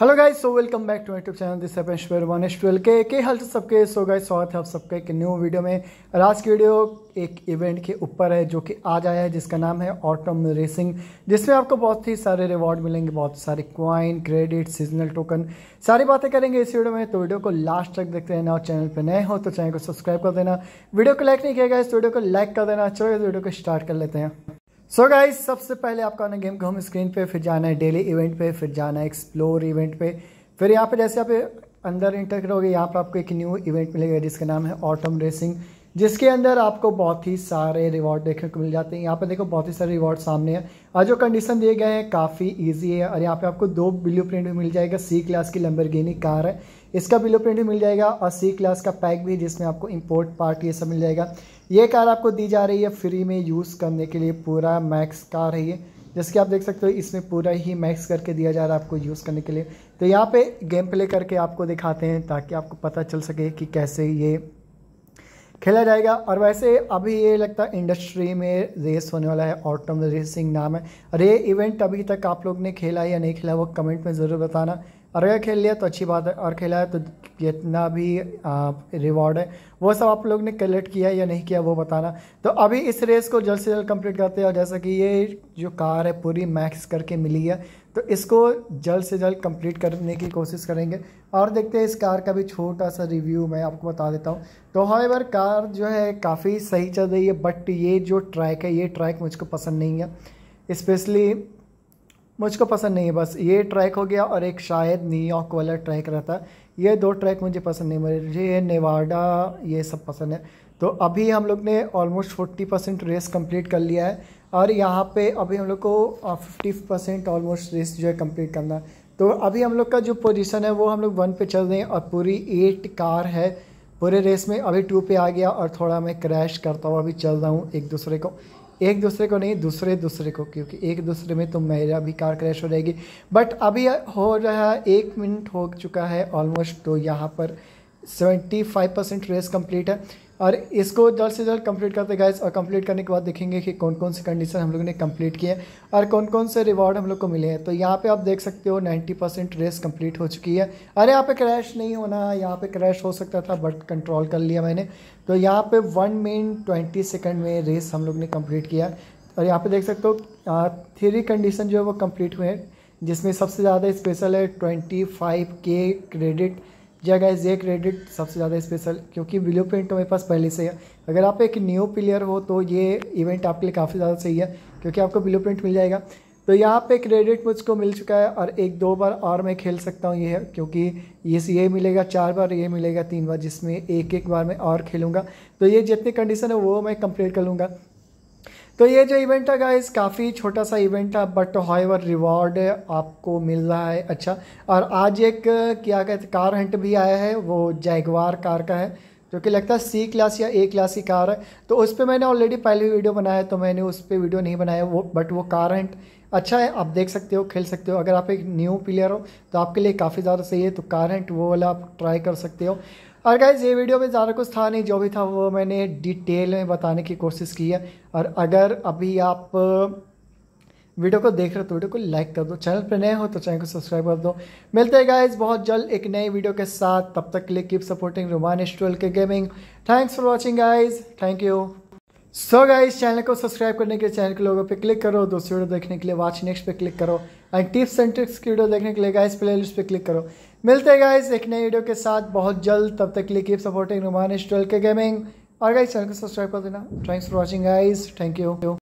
hello guys so welcome back to YouTube channel this one S twelve K के हाल सबके so guys स्वागत है आप सबका एक न्यू वीडियो में आज की वीडियो एक इवेंट के ऊपर है जो कि आज आया है जिसका नाम है ऑटम रेसिंग जिसमें आपको बहुत ही सारे रिवॉर्ड मिलेंगे बहुत सारे क्वाइन क्रेडिट सीजनल टोकन सारी बातें करेंगे इस वीडियो में तो वीडियो को लास्ट तक देखते रहना और चैनल पर नए हो तो चैनल को सब्सक्राइब कर देना वीडियो को लाइक नहीं किया गया इस वीडियो को लाइक कर देना चलो इस वीडियो को स्टार्ट कर लेते हैं सो so गाइज सबसे पहले आपको आना गेम को होम स्क्रीन पे फिर जाना है डेली इवेंट पे फिर जाना है एक्सप्लोर इवेंट पे फिर यहाँ पे जैसे आप अंदर इंटर करोगे यहाँ पर आपको एक न्यू इवेंट मिलेगा जिसका नाम है ऑटम रेसिंग जिसके अंदर आपको बहुत ही सारे रिवॉर्ड देखने को मिल जाते हैं यहाँ पे देखो बहुत ही सारे रिवॉर्ड सामने है और जो कंडीशन दिए गए हैं काफ़ी इजी है और यहाँ पे आपको दो ब्लू प्रिंट भी मिल जाएगा सी क्लास की लंबर कार है इसका बिलो प्रिंट भी मिल जाएगा और सी क्लास का पैक भी जिसमें आपको इम्पोर्ट पार्ट ये सब मिल जाएगा ये कार आपको दी जा रही है फ्री में यूज़ करने के लिए पूरा मैक्स कार है ये जैसे कि आप देख सकते हो इसमें पूरा ही मैक्स करके दिया जा रहा है आपको यूज़ करने के लिए तो यहाँ पे गेम प्ले करके आपको दिखाते हैं ताकि आपको पता चल सके कि कैसे ये खेला जाएगा और वैसे अभी ये लगता है इंडस्ट्री में रेस होने वाला है ऑटोम रेसिंग नाम है और ये इवेंट अभी तक आप लोग ने खेला या नहीं खेला वो कमेंट में ज़रूर बताना और अगर खेल लिया तो अच्छी बात है और खेला है तो जितना भी रिवॉर्ड है वो सब आप लोग ने कलेक्ट किया या नहीं किया वो बताना तो अभी इस रेस को जल्द से जल्द कंप्लीट करते हैं और जैसा कि ये जो कार है पूरी मैक्स करके मिली है तो इसको जल्द से जल्द कंप्लीट करने की कोशिश करेंगे और देखते हैं इस कार का भी छोटा सा रिव्यू मैं आपको बता देता हूँ तो हाँ, बार कार जो है काफ़ी सही चल रही है बट ये जो ट्रैक है ये ट्रैक मुझको पसंद नहीं है स्पेशली मुझको पसंद नहीं है बस ये ट्रैक हो गया और एक शायद न्यूयॉर्क वाला ट्रैक रहता है ये दो ट्रैक मुझे पसंद नहीं मुझे ये नेवाडा ये सब पसंद है तो अभी हम लोग ने almost forty percent race complete कर लिया है और यहाँ पे अभी हम लोग को फिफ्टी परसेंट ऑलमोस्ट रेस जो है कम्प्लीट करना तो अभी हम लोग का जो पोजिशन है वो हम लोग वन पे चल रहे हैं और पूरी एट कार है पूरे रेस में अभी टू पे आ गया और थोड़ा मैं क्रैश करता हूँ अभी चल रहा हूँ एक दूसरे को एक दूसरे को नहीं दूसरे दूसरे को क्योंकि एक दूसरे में तो मेरा भी कार क्रैश हो जाएगी बट अभी हो रहा एक मिनट हो चुका है ऑलमोस्ट तो यहाँ पर seventy five percent race complete है और इसको जल्द से जल्द कंप्लीट करते गाइस और कंप्लीट करने के बाद देखेंगे कि कौन कौन से कंडीशन हम लोगों ने कंप्लीट किए और कौन कौन से रिवॉर्ड हम लोग को मिले हैं तो यहाँ पे आप देख सकते हो 90 परसेंट रेस कंप्लीट हो चुकी है अरे यहाँ पे क्रैश नहीं होना यहाँ पे क्रैश हो सकता था बट कंट्रोल कर लिया मैंने तो यहाँ पर वन मिनट ट्वेंटी सेकेंड में रेस हम लोग ने कम्प्लीट किया और यहाँ पर देख सकते हो थ्री कंडीशन जो है वो कम्प्लीट हुए हैं जिसमें सबसे ज़्यादा स्पेशल है ट्वेंटी के क्रेडिट जगह गाइज ये क्रेडिट सबसे ज़्यादा स्पेशल क्योंकि ब्लू प्रिंट मेरे पास पहले से है अगर आप एक न्यू प्लेयर हो तो ये इवेंट आपके लिए काफ़ी ज़्यादा सही है क्योंकि आपको ब्लू प्रिंट मिल जाएगा तो यहाँ पे क्रेडिट मुझको मिल चुका है और एक दो बार और मैं खेल सकता हूँ ये क्योंकि ये ये मिलेगा चार बार ये मिलेगा तीन बार जिसमें एक एक बार मैं और खेलूँगा तो ये जितनी कंडीशन है वो मैं कंप्लीट कर लूँगा तो ये जो इवेंट है गाइस काफ़ी छोटा सा इवेंट है बट हाईवर रिवॉर्ड आपको मिल रहा है अच्छा और आज एक क्या कहते कार हंट भी आया है वो जैगवार कार का है जो कि लगता है सी क्लास या ए क्लास की कार है तो उस पर मैंने ऑलरेडी पहले वीडियो बनाया है तो मैंने उस पर वीडियो नहीं बनाया वो बट वो करंट अच्छा है आप देख सकते हो खेल सकते हो अगर आप एक न्यू प्लेयर हो तो आपके लिए काफ़ी ज़्यादा सही है तो करंट वो वाला आप ट्राई कर सकते हो और गाइज ये वीडियो में ज़्यादा कुछ था नहीं जो भी था वो मैंने डिटेल में बताने की कोशिश की है और अगर अभी आप वीडियो को देख रहे हो तो वीडियो को लाइक कर दो चैनल पर नए हो तो चैनल को सब्सक्राइब कर दो मिलते हैं गाइज बहुत जल्द एक नए वीडियो के साथ तब तक के लिए keep supporting Roman twelve K gaming thanks for watching guys thank you so guys channel को सब्सक्राइब करने के लिए चैनल के लोगों पर क्लिक करो दूसरी वीडियो देखने के लिए वॉच नेक्स्ट पर क्लिक करो एंड टिप्स एंड ट्रिक्स की वीडियो देखने के लिए गाइज प्ले लिस्ट पे क्लिक करो मिलते हैं गाइज एक नई वीडियो के साथ बहुत जल्द तब तक के लिए keep supporting Roman twelve K gaming और गाइज चैनल को सब्सक्राइब कर देना thanks for watching guys thank you